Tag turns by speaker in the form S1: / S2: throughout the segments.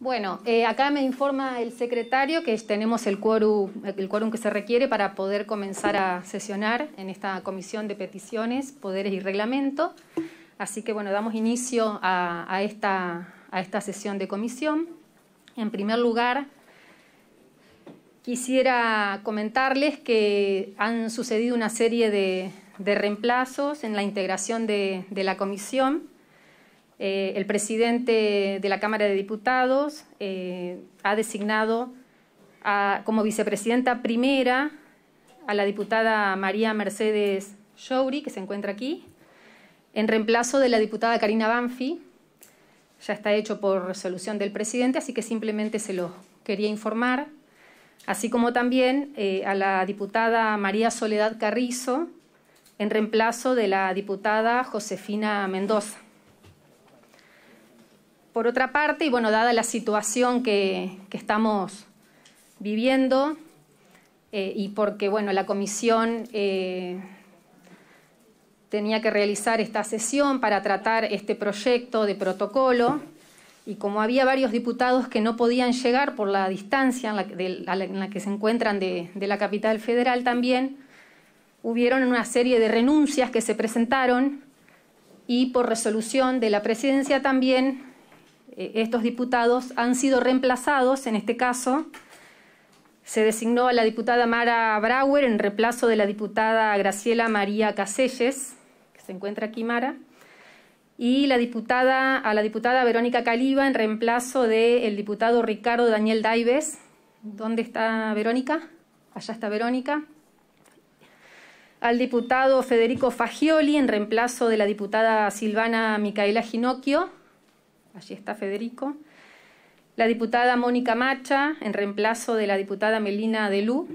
S1: Bueno, eh, acá me informa el secretario que tenemos el quórum, el quórum que se requiere para poder comenzar a sesionar en esta comisión de peticiones, poderes y reglamento. Así que bueno, damos inicio a, esta, sesión de comisión. En primer lugar, quisiera comentarles que han sucedido una serie de, reemplazos en la integración de la comisión. Eh, el presidente de la Cámara de Diputados eh, ha designado como vicepresidenta primera a la diputada María Mercedes Shouri, que se encuentra aquí, en reemplazo de la diputada Karina Banfi. Ya está hecho por resolución del presidente, así que simplemente se lo quería informar. Así como también eh, a la diputada María Soledad Carrizo, en reemplazo de la diputada Josefina Mendoza por otra parte, y bueno, dada la situación que, estamos viviendo, eh, y porque bueno, la comisión eh, tenía que realizar esta sesión para tratar este proyecto de protocolo, y como había varios diputados que no podían llegar por la distancia en la, que se encuentran de, de la capital federal también, hubieron una serie de renuncias que se presentaron y por resolución de la presidencia también eh, estos diputados han sido reemplazados, en este caso se designó a la diputada Mara Brauer en reemplazo de la diputada Graciela María Caselles, que se encuentra aquí Mara, y la diputada, a la diputada Verónica Caliba en reemplazo del diputado Ricardo Daniel Daives. ¿Dónde está Verónica? Allá está Verónica al diputado Federico Fagioli en reemplazo de la diputada Silvana Micaela Ginocchio allí está Federico, la diputada Mónica Macha, en reemplazo de la diputada Melina Delú,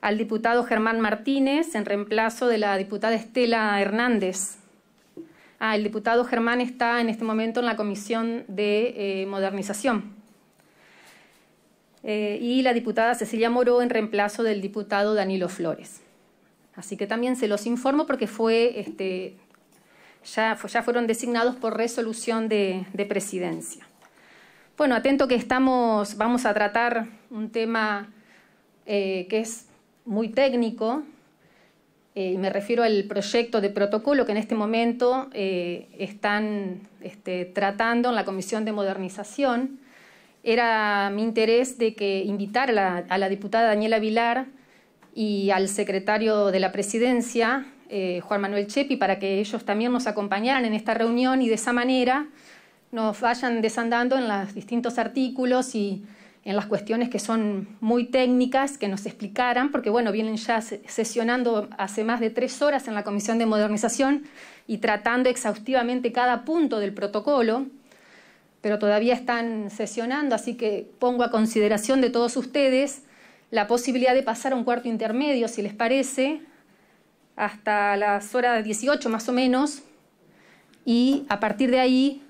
S1: al diputado Germán Martínez, en reemplazo de la diputada Estela Hernández. Ah, el diputado Germán está en este momento en la Comisión de eh, Modernización. Eh, y la diputada Cecilia Moró en reemplazo del diputado Danilo Flores. Así que también se los informo porque fue este, ya, fueron designados por resolución de, presidencia. Bueno, atento que vamos a tratar un tema eh, que es muy técnico, eh, me refiero al proyecto de protocolo que en este momento eh, están este, tratando en la Comisión de Modernización. Era mi interés de invitar a la diputada Daniela Vilar y al secretario de la Presidencia eh, Juan Manuel Chepi, para que ellos también nos acompañaran en esta reunión y de esa manera nos vayan desandando en los distintos artículos y en las cuestiones que son muy técnicas, que nos explicaran, porque bueno, vienen ya sesionando hace más de tres horas en la Comisión de Modernización y tratando exhaustivamente cada punto del protocolo, pero todavía están sesionando, así que pongo a consideración de todos ustedes la posibilidad de pasar a un cuarto intermedio, si les parece, hasta las horas 18 más o menos y a partir de ahí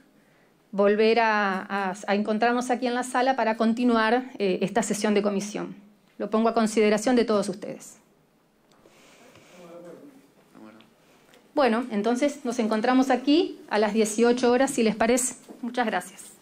S1: volver a, encontrarnos aquí en la sala para continuar eh, esta sesión de comisión. Lo pongo a consideración de todos ustedes. Bueno, entonces nos encontramos aquí a las 18 horas, si les parece. Muchas gracias.